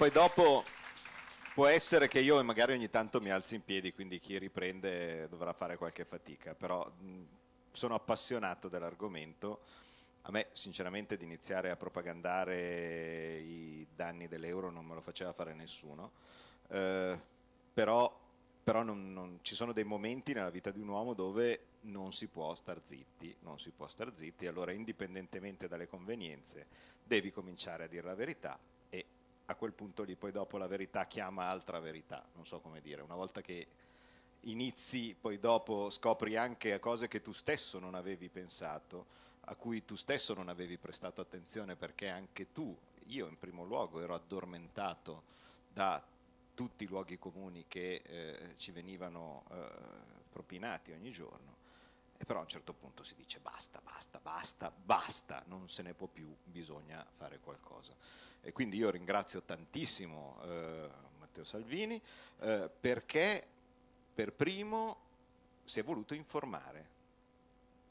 Poi dopo può essere che io magari ogni tanto mi alzi in piedi, quindi chi riprende dovrà fare qualche fatica, però mh, sono appassionato dell'argomento. A me sinceramente di iniziare a propagandare i danni dell'euro non me lo faceva fare nessuno, eh, però, però non, non, ci sono dei momenti nella vita di un uomo dove non si può star zitti, non si può star zitti, allora indipendentemente dalle convenienze devi cominciare a dire la verità a quel punto lì poi dopo la verità chiama altra verità, non so come dire, una volta che inizi poi dopo scopri anche cose che tu stesso non avevi pensato, a cui tu stesso non avevi prestato attenzione perché anche tu, io in primo luogo ero addormentato da tutti i luoghi comuni che eh, ci venivano eh, propinati ogni giorno e però a un certo punto si dice basta, basta, basta, basta, non se ne può più, bisogna fare qualcosa. E quindi io ringrazio tantissimo eh, Matteo Salvini eh, perché per primo si è voluto informare.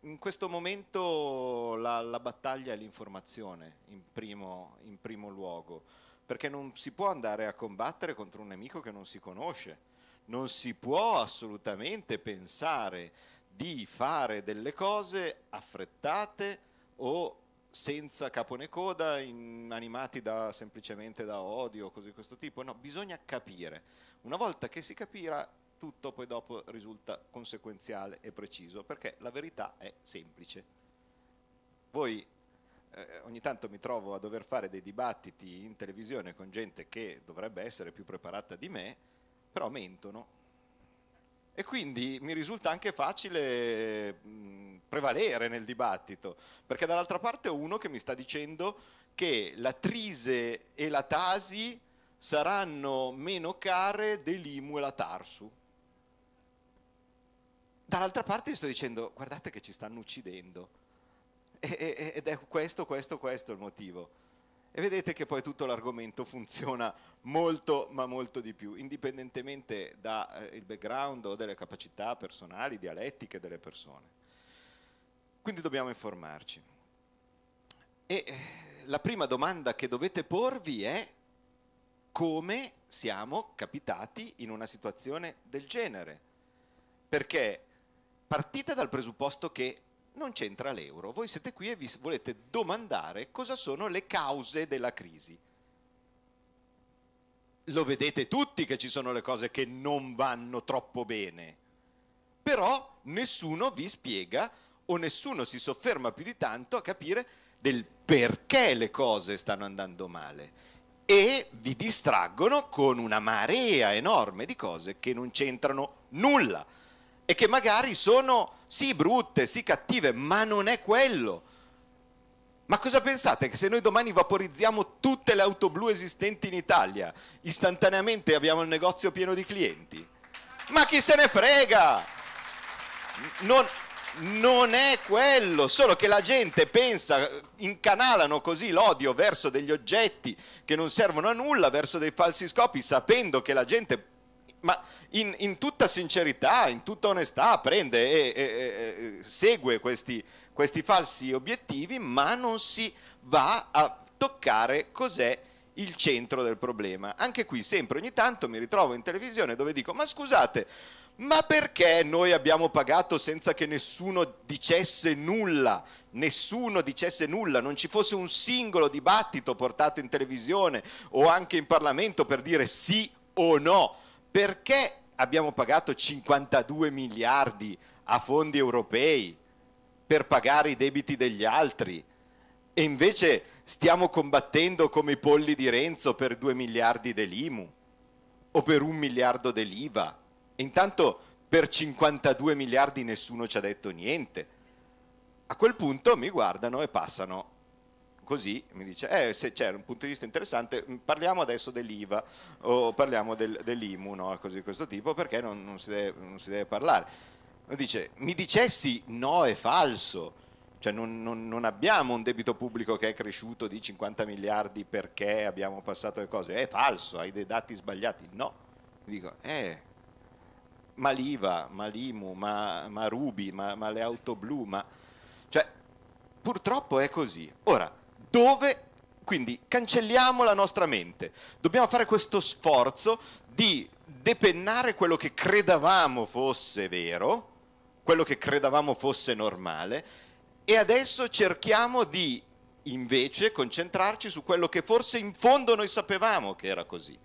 In questo momento la, la battaglia è l'informazione in primo, in primo luogo, perché non si può andare a combattere contro un nemico che non si conosce. Non si può assolutamente pensare di fare delle cose affrettate o senza capo né coda, in, animati da, semplicemente da odio o cose di questo tipo. No, bisogna capire. Una volta che si capirà, tutto poi dopo risulta conseguenziale e preciso, perché la verità è semplice. Voi eh, ogni tanto mi trovo a dover fare dei dibattiti in televisione con gente che dovrebbe essere più preparata di me, però mentono e quindi mi risulta anche facile prevalere nel dibattito, perché dall'altra parte ho uno che mi sta dicendo che la Trise e la Tasi saranno meno care dell'Imu e la Tarsu. Dall'altra parte gli sto dicendo guardate che ci stanno uccidendo ed è questo, questo, questo il motivo. E vedete che poi tutto l'argomento funziona molto ma molto di più, indipendentemente dal eh, background o dalle capacità personali, dialettiche delle persone. Quindi dobbiamo informarci. E eh, la prima domanda che dovete porvi è come siamo capitati in una situazione del genere? Perché partite dal presupposto che non c'entra l'euro. Voi siete qui e vi volete domandare cosa sono le cause della crisi. Lo vedete tutti che ci sono le cose che non vanno troppo bene, però nessuno vi spiega o nessuno si sofferma più di tanto a capire del perché le cose stanno andando male e vi distraggono con una marea enorme di cose che non c'entrano nulla e che magari sono sì brutte, sì cattive, ma non è quello. Ma cosa pensate che se noi domani vaporizziamo tutte le auto blu esistenti in Italia, istantaneamente abbiamo il negozio pieno di clienti? Ma chi se ne frega? Non, non è quello, solo che la gente pensa, incanalano così l'odio verso degli oggetti che non servono a nulla, verso dei falsi scopi, sapendo che la gente ma in, in, tutta sincerità, in tutta onestà, prende e, e, e segue questi, questi, falsi obiettivi, ma non si va a toccare cos'è il centro del problema. Anche qui, sempre ogni tanto, mi ritrovo in televisione dove dico, ma scusate, ma perché noi abbiamo pagato senza che nessuno dicesse nulla? Nessuno dicesse nulla, non ci fosse un singolo dibattito portato in televisione o anche in Parlamento per dire sì o no perché abbiamo pagato 52 miliardi a fondi europei per pagare i debiti degli altri e invece stiamo combattendo come i polli di Renzo per 2 miliardi dell'IMU o per un miliardo dell'IVA. E intanto per 52 miliardi nessuno ci ha detto niente. A quel punto mi guardano e passano così, mi dice, eh, se c'è un punto di vista interessante, mm, parliamo adesso dell'IVA o parliamo del, dell'IMU, no? cose di questo tipo, perché non, non, si deve, non, si deve, parlare. Dice, mi dicessi no è falso, cioè non, non, non, abbiamo un debito pubblico che è cresciuto di 50 miliardi perché abbiamo passato le cose, è falso, hai dei dati sbagliati, no, dico, eh, ma l'IVA, ma l'IMU, ma, ma Rubi, ma, ma le auto blu, ma... cioè purtroppo è così. Ora, dove... Quindi cancelliamo la nostra mente. Dobbiamo fare questo sforzo di depennare quello che credevamo fosse vero, quello che credevamo fosse normale, e adesso cerchiamo di invece concentrarci su quello che forse in fondo noi sapevamo che era così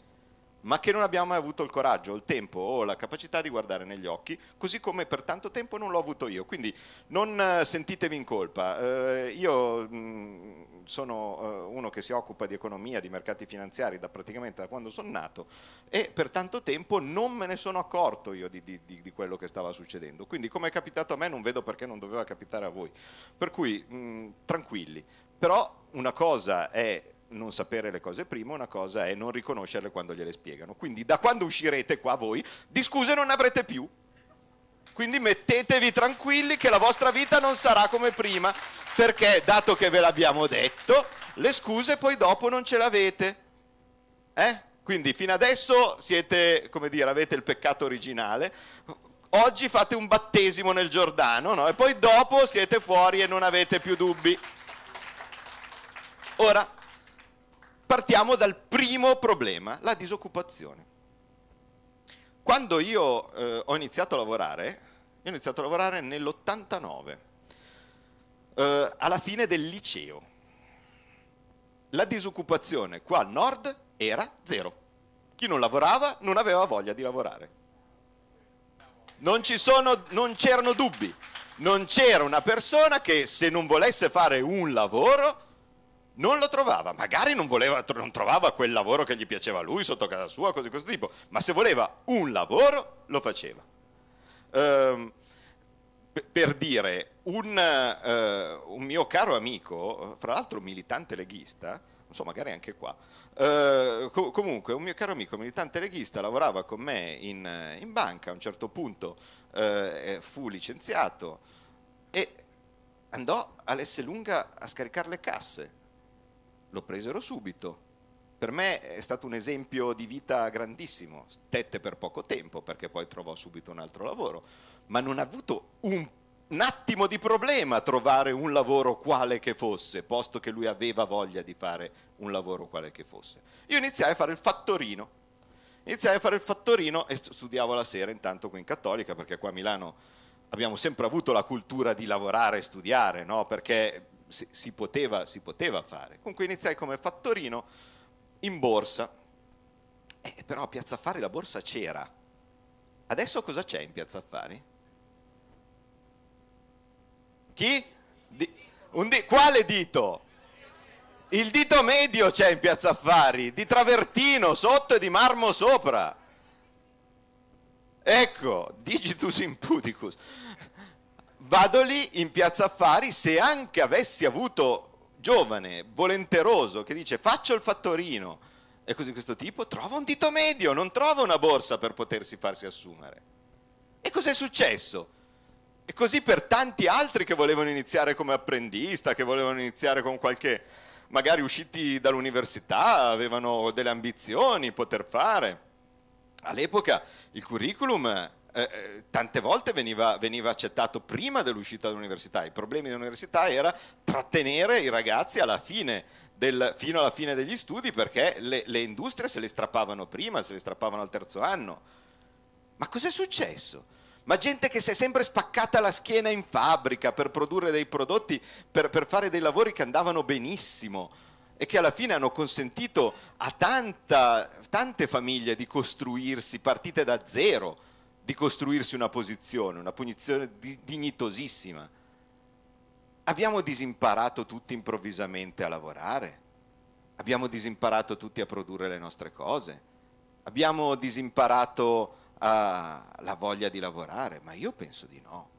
ma che non abbiamo mai avuto il coraggio, il tempo o la capacità di guardare negli occhi, così come per tanto tempo non l'ho avuto io. Quindi non eh, sentitevi in colpa. Eh, io mh, mm, sono eh, uno che si occupa di economia, di mercati finanziari da praticamente da quando sono nato e per tanto tempo non me ne sono accorto io di, di, di, di quello che stava succedendo. Quindi come è capitato a me non vedo perché non doveva capitare a voi. Per cui mh, mm, tranquilli. Però una cosa è non sapere le cose prima, una cosa è non riconoscerle quando gliele spiegano. Quindi da quando uscirete qua voi, di scuse non avrete più. Quindi mettetevi tranquilli che la vostra vita non sarà come prima, perché dato che ve l'abbiamo detto, le scuse poi dopo non ce l'avete. Eh? Quindi fino adesso siete, come dire, avete il peccato originale, oggi fate un battesimo nel Giordano, no? E poi dopo siete fuori e non avete più dubbi. Ora, partiamo dal primo problema, la disoccupazione. Quando io eh, ho iniziato a lavorare, ho iniziato a lavorare nell'89, eh, alla fine del liceo. La disoccupazione qua al nord era zero. Chi non lavorava non aveva voglia di lavorare. Non, sono, non c'erano dubbi, non c'era una persona che se non volesse fare un lavoro non lo trovava, magari non, voleva, non, trovava quel lavoro che gli piaceva a lui sotto casa sua, cose di questo tipo, ma se voleva un lavoro lo faceva. Ehm, per dire, un, eh, un, mio caro amico, fra l'altro militante leghista, non so, magari anche qua, eh, co- comunque un mio caro amico militante leghista lavorava con me in, in banca, a un certo punto eh, fu licenziato e andò all'Esselunga a scaricare le casse lo presero subito. Per me è stato un esempio di vita grandissimo, Stette per poco tempo perché poi trovò subito un altro lavoro, ma non ha avuto un, un attimo di problema a trovare un lavoro quale che fosse, posto che lui aveva voglia di fare un lavoro quale che fosse. Io iniziai a fare il fattorino, iniziai a fare il fattorino e studiavo la sera intanto qui in Cattolica perché qua a Milano abbiamo sempre avuto la cultura di lavorare e studiare, no? perché si, si, poteva, si poteva fare. Comunque iniziai come fattorino in borsa. Eh, però a Piazza Affari la borsa c'era. Adesso cosa c'è in Piazza Affari? Chi? Di, di, quale dito? Il dito medio c'è in Piazza Affari, di travertino sotto e di marmo sopra. Ecco, digitus impudicus vado lì in piazza affari, se anche avessi avuto giovane, volenteroso, che dice faccio il fattorino e così questo tipo, trova un dito medio, non trova una borsa per potersi farsi assumere. E cos'è successo? E così per tanti altri che volevano iniziare come apprendista, che volevano iniziare con qualche, magari usciti dall'università, avevano delle ambizioni, poter fare. All'epoca il curriculum eh, eh, tante volte veniva, veniva, accettato prima dell'uscita dall'università. I problemi dell'università era trattenere i ragazzi alla fine del, fino alla fine degli studi perché le, le industrie se le strappavano prima, se le strappavano al terzo anno. Ma cos'è successo? ma gente che si è sempre spaccata la schiena in fabbrica per produrre dei prodotti, per, per, fare dei lavori che andavano benissimo e che alla fine hanno consentito a tanta, tante famiglie di costruirsi partite da zero di costruirsi una posizione, una posizione dignitosissima. Abbiamo disimparato tutti improvvisamente a lavorare, abbiamo disimparato tutti a produrre le nostre cose, abbiamo disimparato uh, la voglia di lavorare, ma io penso di no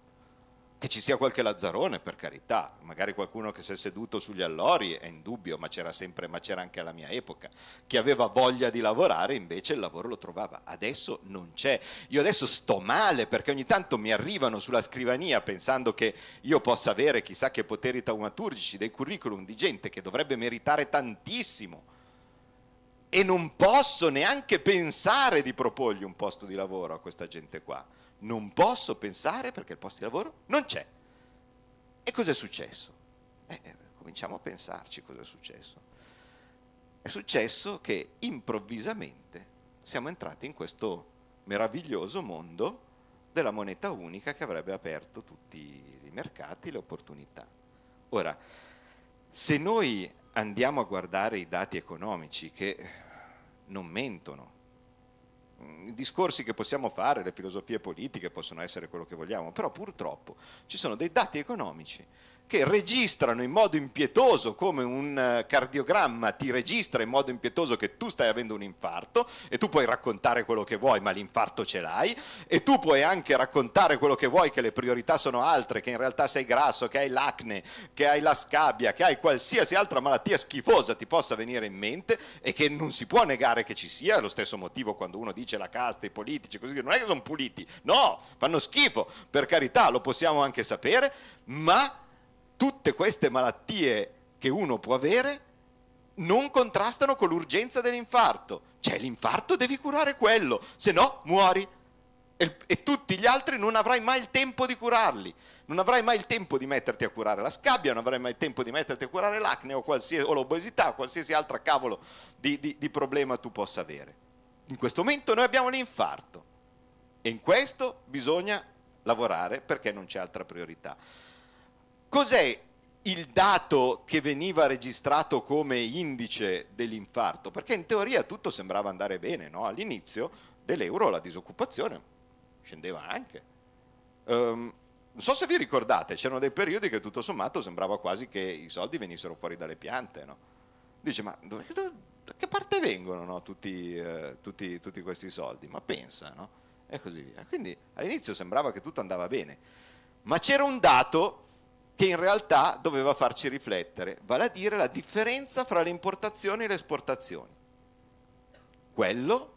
che ci sia qualche lazzarone per carità, magari qualcuno che si è seduto sugli allori è in dubbio, ma c'era sempre, ma c'era anche alla mia epoca, chi aveva voglia di lavorare invece il lavoro lo trovava, adesso non c'è, io adesso sto male perché ogni tanto mi arrivano sulla scrivania pensando che io possa avere chissà che poteri taumaturgici dei curriculum di gente che dovrebbe meritare tantissimo e non posso neanche pensare di proporgli un posto di lavoro a questa gente qua non posso pensare perché il posto di lavoro non c'è. E cos'è successo? Eh, eh, cominciamo a pensarci cosa è successo. È successo che improvvisamente siamo entrati in questo meraviglioso mondo della moneta unica che avrebbe aperto tutti i mercati, le opportunità. Ora, se noi andiamo a guardare i dati economici che non mentono, i discorsi che possiamo fare, le filosofie politiche possono essere quello che vogliamo, però purtroppo ci sono dei dati economici che registrano in modo impietoso, come un eh, cardiogramma ti registra in modo impietoso che tu stai avendo un infarto e tu puoi raccontare quello che vuoi, ma l'infarto ce l'hai e tu puoi anche raccontare quello che vuoi, che le priorità sono altre, che in realtà sei grasso, che hai l'acne, che hai la scabbia, che hai qualsiasi altra malattia schifosa ti possa venire in mente e che non si può negare che ci sia, è lo stesso motivo quando uno dice la casta, i politici, così non è che sono puliti, no, fanno schifo, per carità, lo possiamo anche sapere, ma tutte queste malattie che uno può avere non contrastano con l'urgenza dell'infarto. C'è cioè, l'infarto, devi curare quello, se no muori. E, e, tutti gli altri non avrai mai il tempo di curarli. Non avrai mai il tempo di metterti a curare la scabbia, non avrai mai il tempo di metterti a curare l'acne o, o l'obesità, qualsiasi altro cavolo di, di, di problema tu possa avere. In questo momento noi abbiamo l'infarto e in questo bisogna lavorare perché non c'è altra priorità. Cos'è il dato che veniva registrato come indice dell'infarto? Perché in teoria tutto sembrava andare bene, no? All'inizio dell'euro la disoccupazione scendeva anche. Um, non so se vi ricordate, c'erano dei periodi che tutto sommato sembrava quasi che i soldi venissero fuori dalle piante, no? Dice, ma da che parte vengono no? tutti, eh, tutti, tutti, questi soldi? Ma pensa, no? E così via. Quindi all'inizio sembrava che tutto andava bene, ma c'era un dato che in realtà doveva farci riflettere, vale a dire la differenza fra le importazioni e le esportazioni. Quello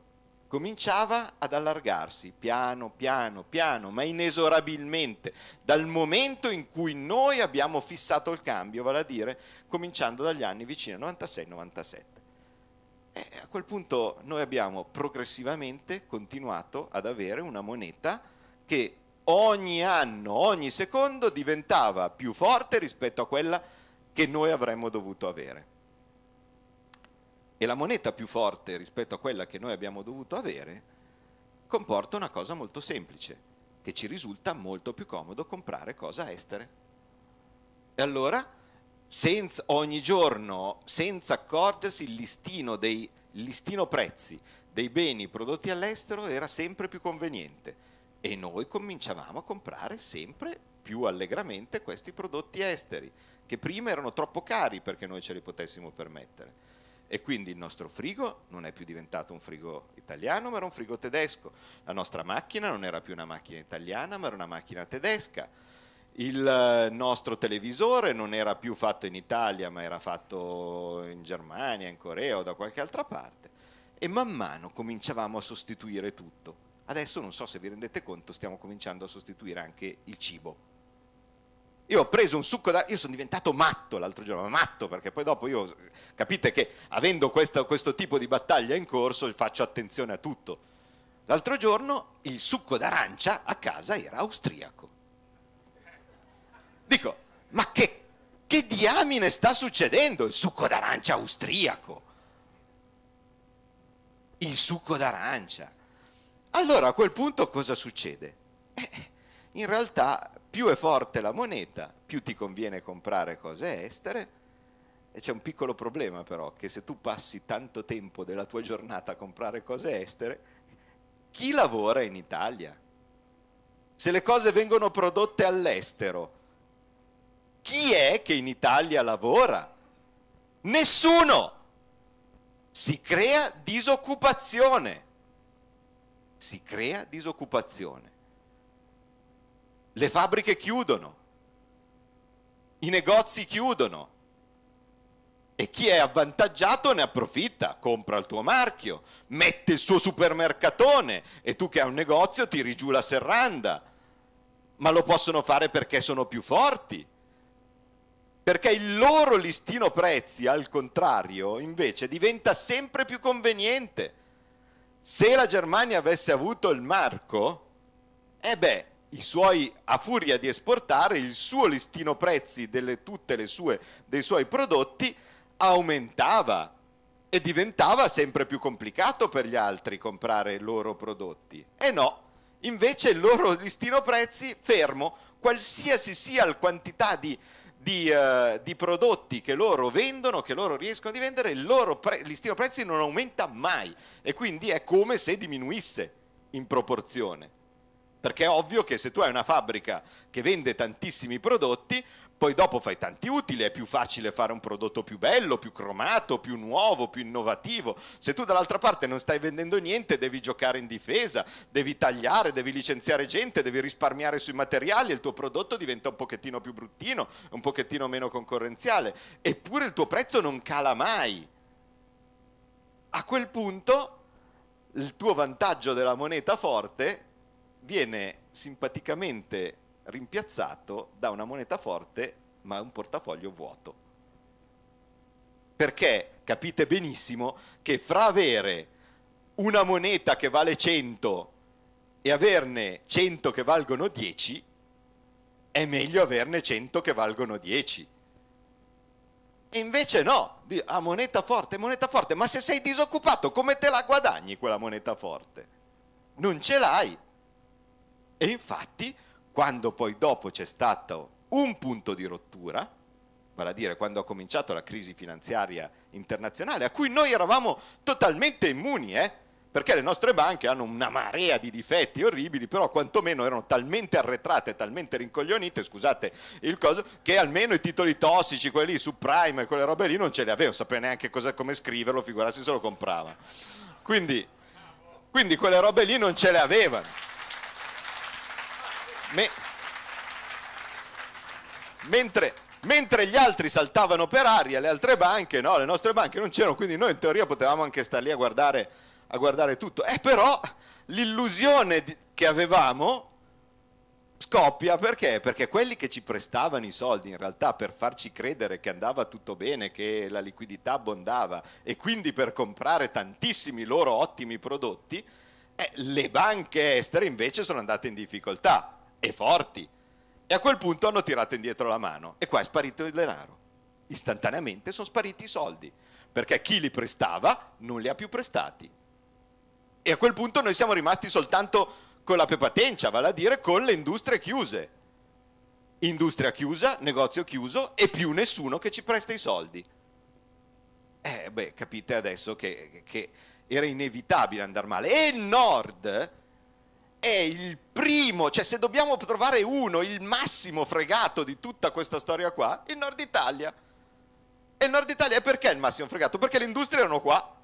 cominciava ad allargarsi piano, piano, piano, ma inesorabilmente, dal momento in cui noi abbiamo fissato il cambio, vale a dire cominciando dagli anni vicini al 96-97. E a quel punto noi abbiamo progressivamente continuato ad avere una moneta che ogni anno, ogni secondo diventava più forte rispetto a quella che noi avremmo dovuto avere. E la moneta più forte rispetto a quella che noi abbiamo dovuto avere comporta una cosa molto semplice, che ci risulta molto più comodo comprare cosa estere. E allora, senza, ogni giorno, senza accorgersi, il listino, dei, il listino prezzi dei beni prodotti all'estero era sempre più conveniente e noi cominciavamo a comprare sempre più allegramente questi prodotti esteri, che prima erano troppo cari perché noi ce li potessimo permettere. E quindi il nostro frigo non è più diventato un frigo italiano, ma era un frigo tedesco. La nostra macchina non era più una macchina italiana, ma era una macchina tedesca. Il eh, nostro televisore non era più fatto in Italia, ma era fatto in Germania, in Corea o da qualche altra parte. E man mano cominciavamo a sostituire tutto Adesso non so se vi rendete conto, stiamo cominciando a sostituire anche il cibo. Io ho preso un succo d'arancia, Io sono diventato matto l'altro giorno, matto perché poi dopo io... Capite che avendo questo, questo tipo di battaglia in corso faccio attenzione a tutto. L'altro giorno il succo d'arancia a casa era austriaco. Dico, ma che, che diamine sta succedendo il succo d'arancia austriaco? Il succo d'arancia. Allora a quel punto cosa succede? Eh, in realtà più è forte la moneta, più ti conviene comprare cose estere. E c'è un piccolo problema però, che se tu passi tanto tempo della tua giornata a comprare cose estere, chi lavora in Italia? Se le cose vengono prodotte all'estero, chi è che in Italia lavora? Nessuno! Si crea disoccupazione si crea disoccupazione. Le fabbriche chiudono, i negozi chiudono e chi è avvantaggiato ne approfitta, compra il tuo marchio, mette il suo supermercatone e tu che hai un negozio tiri giù la serranda. Ma lo possono fare perché sono più forti. Perché il loro listino prezzi, al contrario, invece diventa sempre più conveniente se la Germania avesse avuto il marco, e eh beh, i suoi, a furia di esportare, il suo listino prezzi delle, tutte sue, dei suoi prodotti aumentava e diventava sempre più complicato per gli altri comprare i loro prodotti. E no, invece il loro listino prezzi fermo, qualsiasi sia la quantità di, di, uh, di, prodotti che loro vendono, che loro riescono di vendere, il loro pre- listino prezzi non aumenta mai e quindi è come se diminuisse in proporzione. Perché è ovvio che se tu hai una fabbrica che vende tantissimi prodotti, poi dopo fai tanti utili, è più facile fare un prodotto più bello, più cromato, più nuovo, più innovativo. Se tu dall'altra parte non stai vendendo niente, devi giocare in difesa, devi tagliare, devi licenziare gente, devi risparmiare sui materiali e il tuo prodotto diventa un pochettino più bruttino, un pochettino meno concorrenziale. Eppure il tuo prezzo non cala mai. A quel punto il tuo vantaggio della moneta forte viene simpaticamente rimpiazzato da una moneta forte ma un portafoglio vuoto. Perché capite benissimo che fra avere una moneta che vale 100 e averne 100 che valgono 10, è meglio averne 100 che valgono 10. E invece no, ah, moneta forte, moneta forte, ma se sei disoccupato come te la guadagni quella moneta forte? Non ce l'hai. E infatti quando poi dopo c'è stato un punto di rottura, vale a dire quando ha cominciato la crisi finanziaria internazionale, a cui noi eravamo totalmente immuni, eh? perché le nostre banche hanno una marea di difetti orribili, però quantomeno erano talmente arretrate, talmente rincoglionite, scusate il coso, che almeno i titoli tossici, quelli lì, subprime e quelle robe lì non ce li avevano, sapeva neanche cosa, come scriverlo, figurarsi se lo compravano. Quindi, quindi quelle robe lì non ce le avevano. Me... Mentre, mentre, gli altri saltavano per aria, le altre banche, no, le nostre banche non c'erano, quindi noi in teoria potevamo anche stare lì a guardare, a guardare tutto. E eh, però l'illusione che avevamo scoppia perché? Perché quelli che ci prestavano i soldi in realtà per farci credere che andava tutto bene, che la liquidità abbondava e quindi per comprare tantissimi loro ottimi prodotti, eh, le banche estere invece sono andate in difficoltà e forti. E a quel punto hanno tirato indietro la mano e qua è sparito il denaro. Istantaneamente sono spariti i soldi, perché chi li prestava non li ha più prestati. E a quel punto noi siamo rimasti soltanto con la pepatencia, vale a dire con le industrie chiuse. Industria chiusa, negozio chiuso e più nessuno che ci presta i soldi. Eh beh, capite adesso che, che era inevitabile andare male. E il nord è il primo, cioè se dobbiamo trovare uno, il massimo fregato di tutta questa storia qua, il Nord Italia. E il Nord Italia perché è il massimo fregato? Perché le industrie erano qua.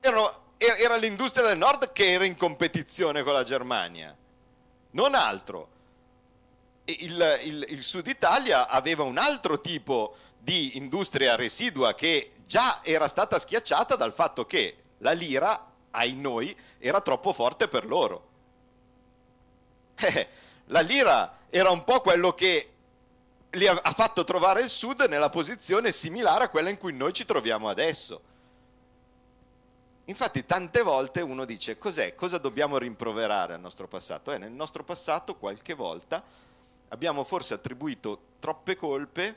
Erano, era l'industria del Nord che era in competizione con la Germania, non altro. Il, il, il Sud Italia aveva un altro tipo di industria residua che già era stata schiacciata dal fatto che la lira ai noi era troppo forte per loro. Eh, eh, la lira era un po' quello che li ha fatto trovare il Sud nella posizione similare a quella in cui noi ci troviamo adesso. Infatti tante volte uno dice cos'è, cosa dobbiamo rimproverare al nostro passato? Eh, nel nostro passato qualche volta abbiamo forse attribuito troppe colpe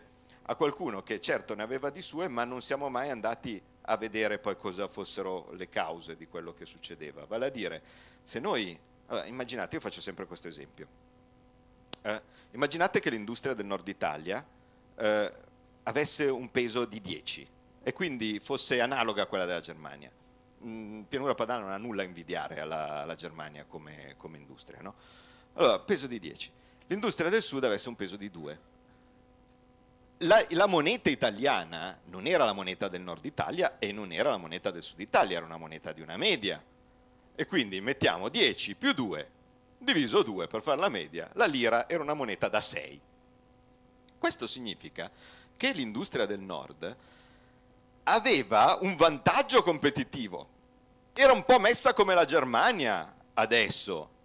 a qualcuno che certo ne aveva di sue, ma non siamo mai andati a vedere poi cosa fossero le cause di quello che succedeva. Vale a dire, se noi, allora, immaginate, io faccio sempre questo esempio, eh, immaginate che l'industria del nord Italia eh, avesse un peso di 10 e quindi fosse analoga a quella della Germania. Mm, Pianura Padana non ha nulla a invidiare alla, alla Germania come, come industria. No? Allora, peso di 10. L'industria del sud avesse un peso di 2 la, la, moneta italiana non era la moneta del nord Italia e non era la moneta del sud Italia, era una moneta di una media. E quindi mettiamo 10 più 2 diviso 2 per fare la media, la lira era una moneta da 6. Questo significa che l'industria del nord aveva un vantaggio competitivo, era un po' messa come la Germania adesso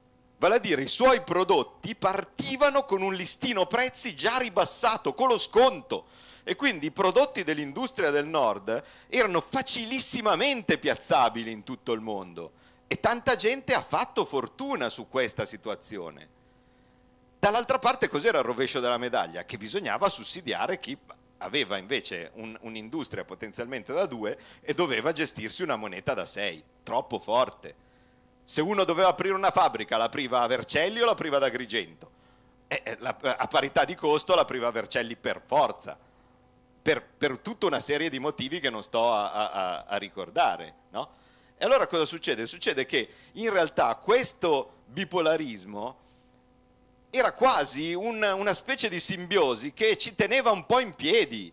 Vale a dire, i suoi prodotti partivano con un listino prezzi già ribassato, con lo sconto. E quindi i prodotti dell'industria del nord erano facilissimamente piazzabili in tutto il mondo. E tanta gente ha fatto fortuna su questa situazione. Dall'altra parte cos'era il rovescio della medaglia? Che bisognava sussidiare chi aveva invece un, un'industria potenzialmente da due e doveva gestirsi una moneta da sei, troppo forte. Se uno doveva aprire una fabbrica, la priva a Vercelli o la priva ad Agrigento? Eh, eh la, eh, a parità di costo la priva a Vercelli per forza, per, per, tutta una serie di motivi che non sto a, a, a ricordare. No? E allora cosa succede? Succede che in realtà questo bipolarismo era quasi un, una specie di simbiosi che ci teneva un po' in piedi,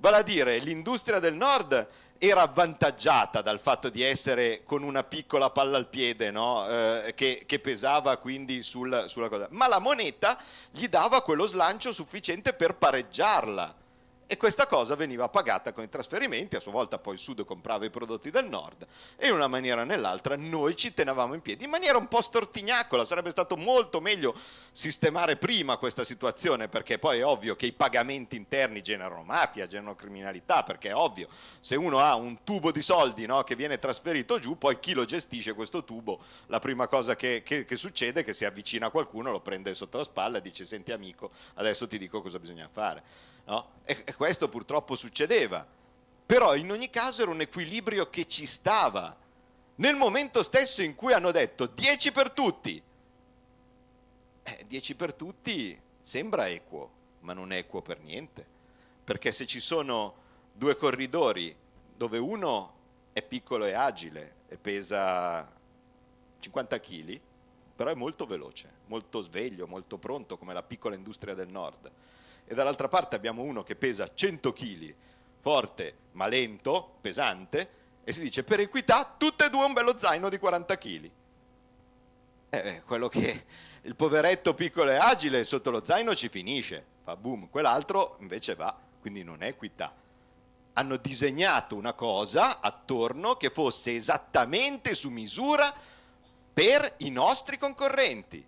Vale a dire, l'industria del nord era avvantaggiata dal fatto di essere con una piccola palla al piede no? eh, che, che, pesava quindi sul, sulla cosa, ma la moneta gli dava quello slancio sufficiente per pareggiarla e questa cosa veniva pagata con i trasferimenti, a sua volta poi il sud comprava i prodotti del nord e in una maniera o nell'altra noi ci tenevamo in piedi in maniera un po' stortignacola, sarebbe stato molto meglio sistemare prima questa situazione perché poi è ovvio che i pagamenti interni generano mafia, generano criminalità, perché è ovvio se uno ha un tubo di soldi no, che viene trasferito giù, poi chi lo gestisce questo tubo, la prima cosa che, che, che succede è che si avvicina a qualcuno, lo prende sotto la spalla e dice senti amico, adesso ti dico cosa bisogna fare. No? E, e questo purtroppo succedeva. Però in ogni caso era un equilibrio che ci stava. Nel momento stesso in cui hanno detto 10 per tutti, 10 eh, per tutti sembra equo, ma non è equo per niente. Perché se ci sono due corridori dove uno è piccolo e agile e pesa 50 kg, però è molto veloce, molto sveglio, molto pronto come la piccola industria del nord e dall'altra parte abbiamo uno che pesa 100 kg, forte ma lento, pesante, e si dice per equità tutte e due un bello zaino di 40 kg. Eh, eh, quello che il poveretto piccolo e agile sotto lo zaino ci finisce, fa boom, quell'altro invece va, quindi non è equità. Hanno disegnato una cosa attorno che fosse esattamente su misura per i nostri concorrenti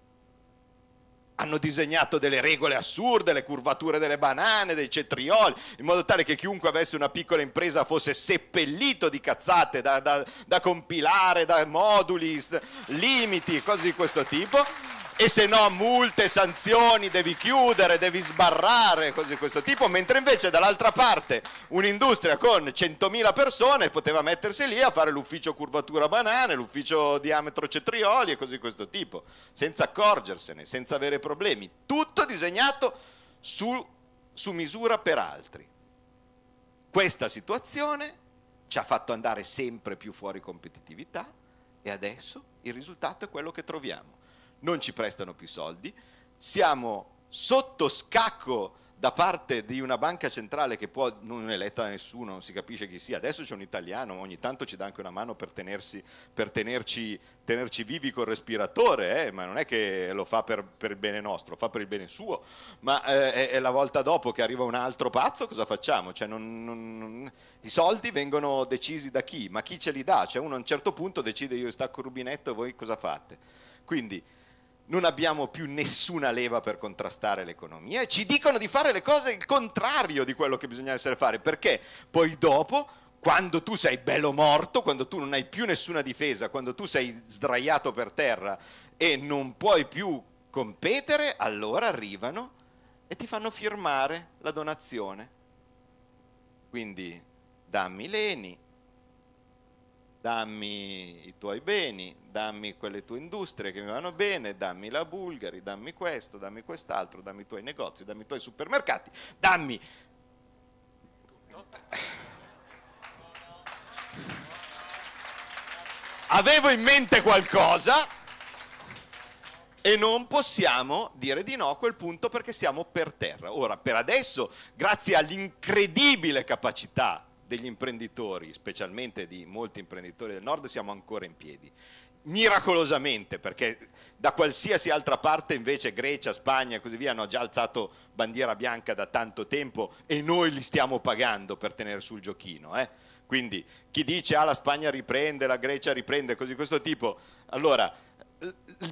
hanno disegnato delle regole assurde, le curvature delle banane, dei cetrioli, in modo tale che chiunque avesse una piccola impresa fosse seppellito di cazzate da, da, da compilare, da moduli, limiti, cose di questo tipo e se no multe, sanzioni, devi chiudere, devi sbarrare, cose di questo tipo, mentre invece dall'altra parte un'industria con 100.000 persone poteva mettersi lì a fare l'ufficio curvatura banane, l'ufficio diametro cetrioli e cose di questo tipo, senza accorgersene, senza avere problemi, tutto disegnato su, su misura per altri. Questa situazione ci ha fatto andare sempre più fuori competitività e adesso il risultato è quello che troviamo non ci prestano più soldi, siamo sotto scacco da parte di una banca centrale che può, non è eletta da nessuno, non si capisce chi sia, adesso c'è un italiano, ogni tanto ci dà anche una mano per, tenersi, per tenerci, tenerci, vivi col respiratore, eh? ma non è che lo fa per, per, il bene nostro, lo fa per il bene suo, ma eh, è, la volta dopo che arriva un altro pazzo cosa facciamo? Cioè, non, non, I soldi vengono decisi da chi? Ma chi ce li dà? Cioè uno a un certo punto decide io stacco il rubinetto e voi cosa fate? Quindi non abbiamo più nessuna leva per contrastare l'economia e ci dicono di fare le cose il contrario di quello che bisogna essere fare, perché poi dopo, quando tu sei bello morto, quando tu non hai più nessuna difesa, quando tu sei sdraiato per terra e non puoi più competere, allora arrivano e ti fanno firmare la donazione. Quindi dammi leni, dammi i tuoi beni, dammi quelle tue industrie che mi vanno bene, dammi la Bulgari, dammi questo, dammi quest'altro, dammi i tuoi negozi, dammi i tuoi supermercati, dammi... Avevo in mente qualcosa e non possiamo dire di no a quel punto perché siamo per terra. Ora, per adesso, grazie all'incredibile capacità degli imprenditori, specialmente di molti imprenditori del nord, siamo ancora in piedi. Miracolosamente, perché da qualsiasi altra parte invece Grecia, Spagna e così via hanno già alzato bandiera bianca da tanto tempo e noi li stiamo pagando per tenere sul giochino. Eh? Quindi chi dice ah la Spagna riprende, la Grecia riprende, così questo tipo, allora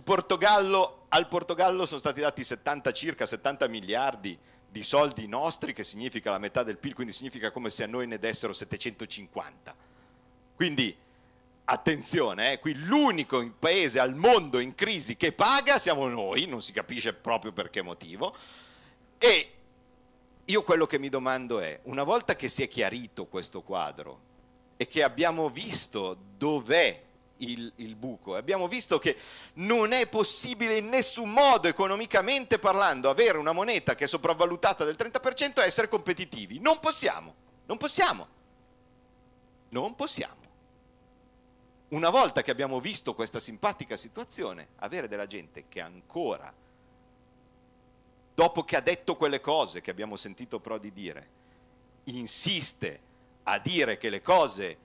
Portogallo, al Portogallo sono stati dati 70 circa 70 miliardi di soldi nostri, che significa la metà del PIL, quindi significa come se a noi ne dessero 750. Quindi attenzione, eh, qui l'unico paese al mondo in crisi che paga siamo noi, non si capisce proprio per che motivo. E io quello che mi domando è, una volta che si è chiarito questo quadro e che abbiamo visto dov'è il, il buco. Abbiamo visto che non è possibile in nessun modo, economicamente parlando, avere una moneta che è sopravvalutata del 30% e essere competitivi. Non possiamo, non possiamo, non possiamo. Una volta che abbiamo visto questa simpatica situazione, avere della gente che ancora, dopo che ha detto quelle cose che abbiamo sentito Prodi dire, insiste a dire che le cose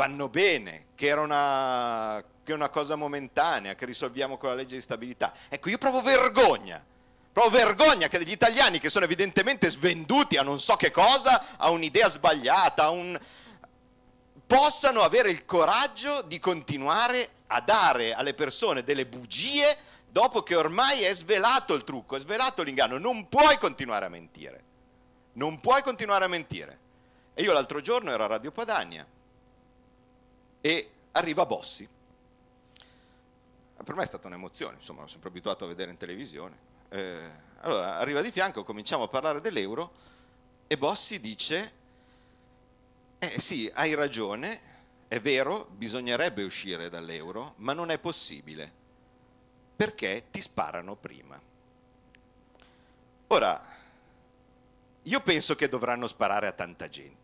vanno bene, che era una, che una cosa momentanea, che risolviamo con la legge di stabilità. Ecco, io provo vergogna. Provo vergogna che degli italiani che sono evidentemente svenduti a non so che cosa, a un'idea sbagliata, a un... possano avere il coraggio di continuare a dare alle persone delle bugie dopo che ormai è svelato il trucco, è svelato l'inganno. Non puoi continuare a mentire. Non puoi continuare a mentire. E io l'altro giorno ero a Radio Padania e arriva Bossi. Per me è stata un'emozione, insomma, sono sempre abituato a vedere in televisione. Eh, allora, arriva di fianco, cominciamo a parlare dell'euro e Bossi dice, eh sì, hai ragione, è vero, bisognerebbe uscire dall'euro, ma non è possibile, perché ti sparano prima. Ora, io penso che dovranno sparare a tanta gente.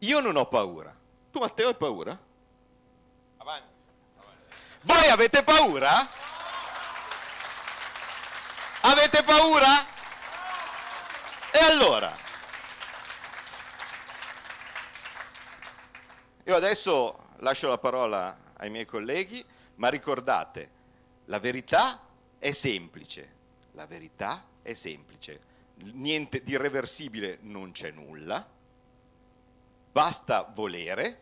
Io non ho paura, tu Matteo hai paura? Avanti. Voi avete paura? Avete paura? E allora? Io adesso lascio la parola ai miei colleghi, ma ricordate, la verità è semplice, la verità è semplice, niente di irreversibile non c'è nulla, basta volere,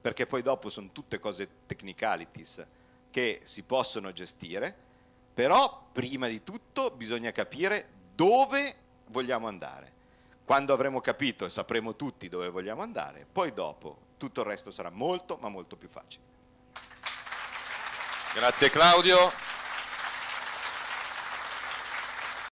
perché poi dopo sono tutte cose technicalities che si possono gestire, però prima di tutto bisogna capire dove vogliamo andare. Quando avremo capito e sapremo tutti dove vogliamo andare, poi dopo tutto il resto sarà molto ma molto più facile. Grazie Claudio.